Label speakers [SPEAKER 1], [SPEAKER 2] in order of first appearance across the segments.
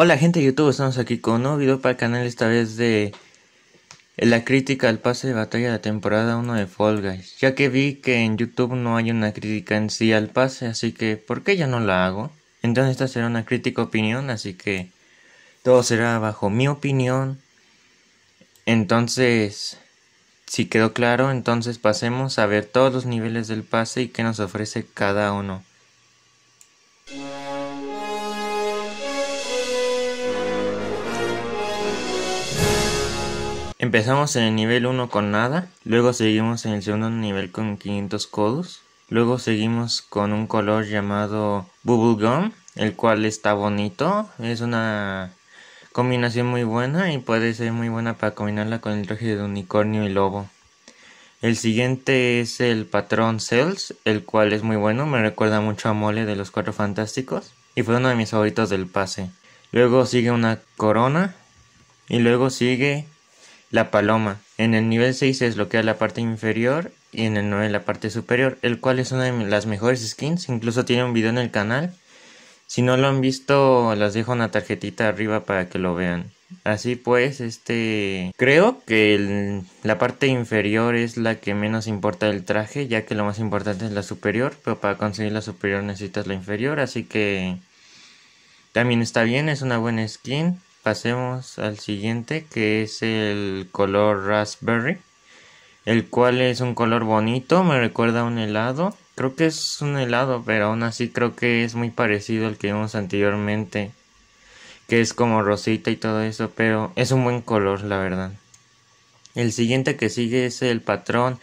[SPEAKER 1] Hola gente de YouTube, estamos aquí con un nuevo video para el canal esta vez de la crítica al pase de batalla de la temporada 1 de Fall Guys Ya que vi que en YouTube no hay una crítica en sí al pase, así que ¿por qué ya no la hago? Entonces esta será una crítica opinión, así que todo será bajo mi opinión Entonces, si quedó claro, entonces pasemos a ver todos los niveles del pase y qué nos ofrece cada uno Empezamos en el nivel 1 con nada, luego seguimos en el segundo nivel con 500 codos, luego seguimos con un color llamado Bubblegum, el cual está bonito, es una combinación muy buena y puede ser muy buena para combinarla con el traje de unicornio y lobo. El siguiente es el patrón Cells, el cual es muy bueno, me recuerda mucho a Mole de los Cuatro Fantásticos y fue uno de mis favoritos del pase. Luego sigue una corona y luego sigue la paloma. En el nivel 6 que desbloquea la parte inferior y en el 9 la parte superior, el cual es una de las mejores skins, incluso tiene un video en el canal. Si no lo han visto, las dejo una tarjetita arriba para que lo vean. Así pues, este creo que la parte inferior es la que menos importa del traje, ya que lo más importante es la superior, pero para conseguir la superior necesitas la inferior, así que también está bien, es una buena skin pasemos al siguiente que es el color raspberry el cual es un color bonito, me recuerda a un helado. Creo que es un helado, pero aún así creo que es muy parecido al que vimos anteriormente, que es como rosita y todo eso, pero es un buen color, la verdad. El siguiente que sigue es el patrón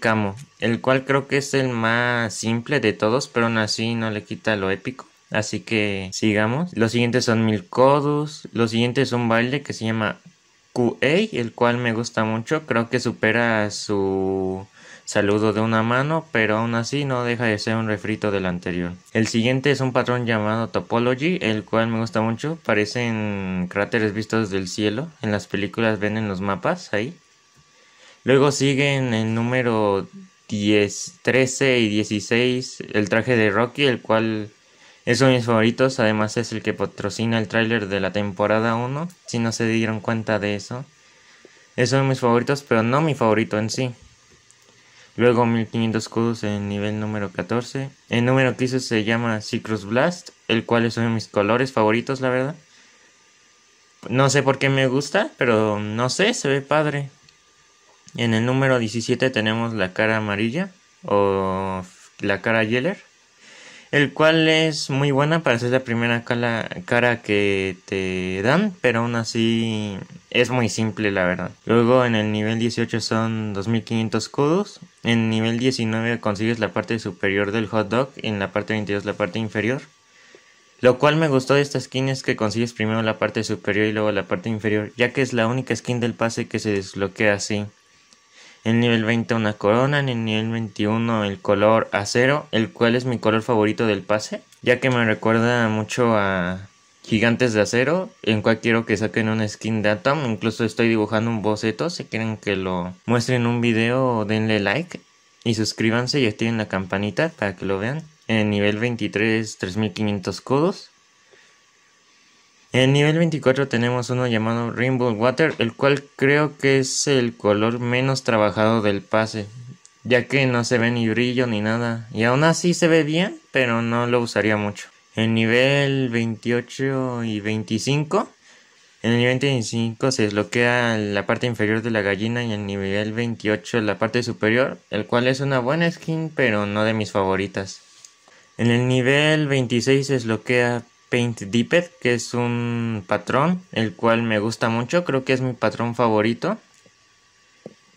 [SPEAKER 1] Camo, el cual creo que es el más simple de todos, pero aún así no le quita lo épico. Así que sigamos. Los siguientes son Mil Codos Los siguientes es un baile que se llama QA, el cual me gusta mucho. Creo que supera su saludo de una mano, pero aún así no deja de ser un refrito del anterior. El siguiente es un patrón llamado Topology, el cual me gusta mucho. Parecen cráteres vistos del cielo. En las películas ven en los mapas ahí. Luego siguen el número 10, 13 y 16, el traje de Rocky, el cual es uno de mis favoritos, además es el que patrocina el tráiler de la temporada 1, si no se dieron cuenta de eso. Es uno de mis favoritos, pero no mi favorito en sí. Luego 1500 escudos en nivel número 14. El número 15 se llama Cycrus Blast, el cual es uno de mis colores favoritos, la verdad. No sé por qué me gusta, pero no sé, se ve padre. En el número 17 tenemos la cara amarilla o la cara Yeller el cual es muy buena para ser la primera cara, que te dan, pero aún así es muy simple la verdad. Luego en el nivel 18 son 2500 codos en nivel 19 consigues la parte superior del hot dog, en la parte 22 la parte inferior. Lo cual me gustó de esta skin es que consigues primero la parte superior y luego la parte inferior, ya que es la única skin del pase que se desbloquea así. En nivel 20 una corona, en el nivel 21 el color acero, el cual es mi color favorito del pase, ya que me recuerda mucho a Gigantes de Acero, en cual quiero que saquen una skin de Atom, incluso estoy dibujando un boceto, si quieren que lo muestren en un video denle like y suscríbanse y activen la campanita para que lo vean. En nivel 23 3500 codos. En el nivel 24 tenemos uno llamado Rainbow Water, el cual creo que es el color menos trabajado del pase, ya que no se ve ni brillo ni nada, y aún así se ve bien, pero no lo usaría mucho. En nivel 28 y 25, en el nivel 25 se desbloquea la parte inferior de la gallina y en el nivel 28 la parte superior, el cual es una buena skin, pero no de mis favoritas. En el nivel 26 se desbloquea Paint Deeped, que es un patrón, el cual me gusta mucho, creo que es mi patrón favorito.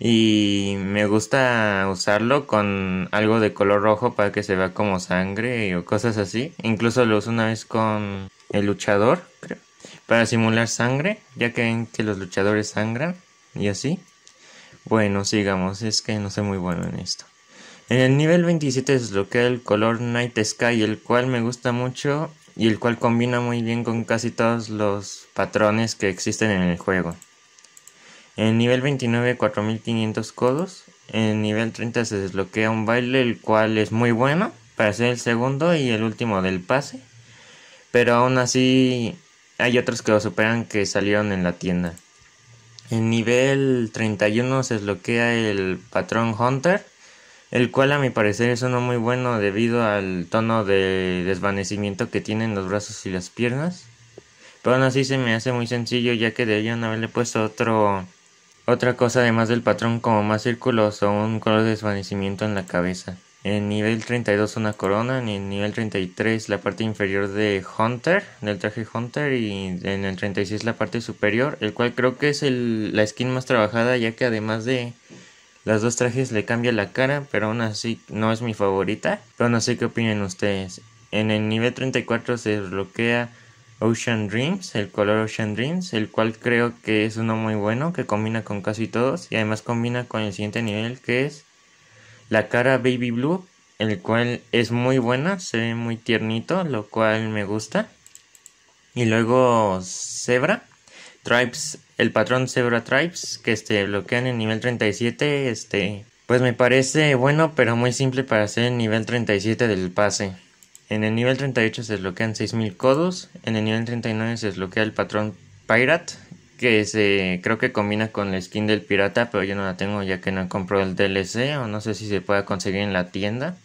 [SPEAKER 1] Y me gusta usarlo con algo de color rojo para que se vea como sangre o cosas así. Incluso lo uso una vez con el luchador, creo, para simular sangre, ya que ven que los luchadores sangran y así. Bueno, sigamos, es que no soy muy bueno en esto. En el nivel 27 desbloquea el color Night Sky, el cual me gusta mucho y el cual combina muy bien con casi todos los patrones que existen en el juego. En nivel 29 4500 codos, en nivel 30 se desbloquea un baile el cual es muy bueno para ser el segundo y el último del pase, pero aún así hay otros que lo superan que salieron en la tienda. En nivel 31 se desbloquea el patrón Hunter, el cual a mi parecer es uno muy bueno debido al tono de desvanecimiento que tienen los brazos y las piernas. Pero aún así se me hace muy sencillo ya que de no haberle puesto otro otra cosa además del patrón como más círculos o un color de desvanecimiento en la cabeza. En nivel 32 una corona, en el nivel 33 la parte inferior de Hunter, del traje Hunter y en el 36 la parte superior, el cual creo que es la skin más trabajada ya que además de las dos trajes le cambian la cara, pero aún así no es mi favorita. Pero no sé qué opinan ustedes. En el nivel 34 se desbloquea Ocean Dreams, el color Ocean Dreams, el cual creo que es uno muy bueno, que combina con casi todos y además combina con el siguiente nivel que es la cara Baby Blue, el cual es muy buena, se ve muy tiernito, lo cual me gusta. Y luego Zebra, Tribes, el patrón Zebra Tribes, que este, bloquean en nivel 37, este, pues me parece bueno, pero muy simple para hacer el nivel 37 del pase. En el nivel 38 se desbloquean 6000 codos, en el nivel 39 se desbloquea el patrón Pirate, que se, creo que combina con la skin del pirata, pero yo no la tengo ya que no compro el DLC o no sé si se pueda conseguir en la tienda.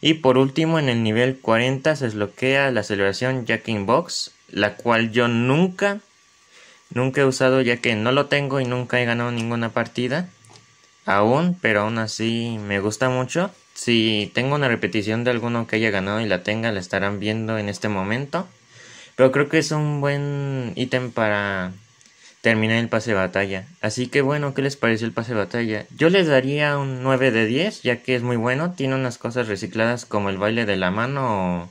[SPEAKER 1] Y por último, en el nivel 40 se desbloquea la celebración Jack in Box, la cual yo nunca Nunca he usado ya que no lo tengo y nunca he ganado ninguna partida. Aún, pero aún así me gusta mucho. Si tengo una repetición de alguno que haya ganado y la tenga, la estarán viendo en este momento. Pero creo que es un buen ítem para terminar el pase de batalla. Así que bueno, ¿qué les parece el pase de batalla? Yo les daría un 9 de 10, ya que es muy bueno. Tiene unas cosas recicladas como el baile de la mano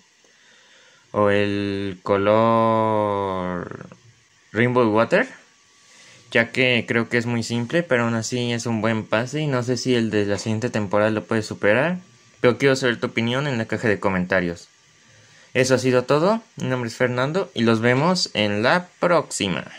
[SPEAKER 1] o el color Rainbow Water, ya que creo que es muy simple, pero aún así es un buen pase y no sé si el de la siguiente temporada lo puede superar, pero quiero saber tu opinión en la caja de comentarios. Eso ha sido todo, mi nombre es Fernando y los vemos en la próxima.